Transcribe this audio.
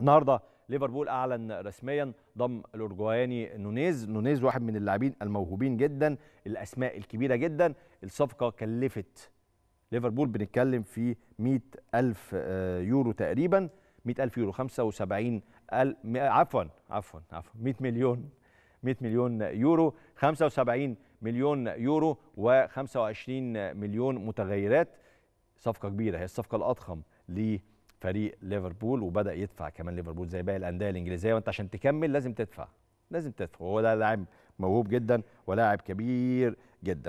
النهارده ليفربول اعلن رسميا ضم الاورجواياني نونيز نونيز واحد من اللاعبين الموهوبين جدا الاسماء الكبيره جدا الصفقه كلفت ليفربول بنتكلم في 100 آه، ألف يورو تقريبا 100 ألف يورو 75 عفوا عفوا عفوا 100 مليون 100 مليون يورو 75 مليون يورو و25 مليون متغيرات صفقه كبيره هي الصفقه الاضخم ليه فريق ليفربول وبدا يدفع كمان ليفربول زي باقي الانديه الانجليزيه وانت عشان تكمل لازم تدفع لازم تدفع وهو ده لاعب موهوب جدا ولاعب كبير جدا